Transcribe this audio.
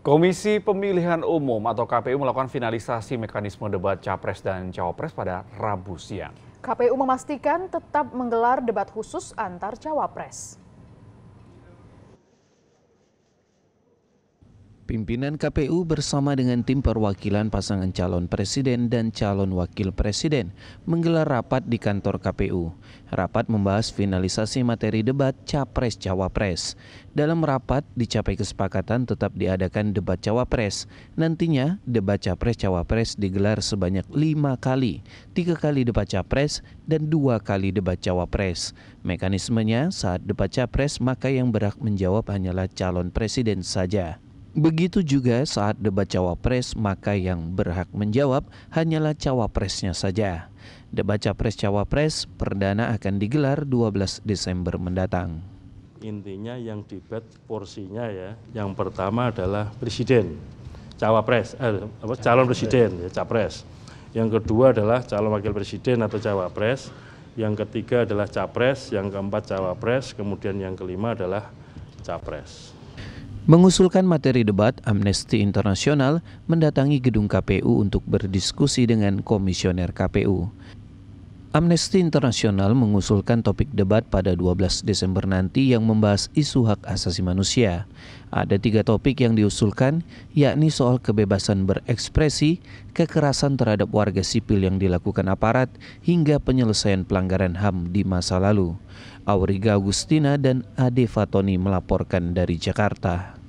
Komisi Pemilihan Umum atau KPU melakukan finalisasi mekanisme debat Capres dan Cawapres pada Rabu siang. KPU memastikan tetap menggelar debat khusus antar Cawapres. Pimpinan KPU bersama dengan tim perwakilan pasangan calon presiden dan calon wakil presiden menggelar rapat di kantor KPU. Rapat membahas finalisasi materi debat Capres-Cawapres. Dalam rapat dicapai kesepakatan tetap diadakan debat Cawapres. Nantinya debat Capres-Cawapres digelar sebanyak lima kali, tiga kali debat Capres dan dua kali debat Cawapres. Mekanismenya saat debat Capres maka yang berhak menjawab hanyalah calon presiden saja. Begitu juga saat debat cawapres, maka yang berhak menjawab hanyalah cawapresnya saja. Debat capres-cawapres perdana akan digelar 12 Desember mendatang. Intinya yang debat porsinya ya, yang pertama adalah presiden, cawapres, eh, apa, calon presiden, ya, capres. Yang kedua adalah calon wakil presiden atau cawapres. Yang ketiga adalah capres, yang keempat cawapres, kemudian yang kelima adalah capres. Mengusulkan materi debat, Amnesty International mendatangi gedung KPU untuk berdiskusi dengan komisioner KPU. Amnesty International mengusulkan topik debat pada 12 Desember nanti yang membahas isu hak asasi manusia. Ada tiga topik yang diusulkan, yakni soal kebebasan berekspresi, kekerasan terhadap warga sipil yang dilakukan aparat, hingga penyelesaian pelanggaran HAM di masa lalu. Auriga Agustina dan Ade Fatoni melaporkan dari Jakarta.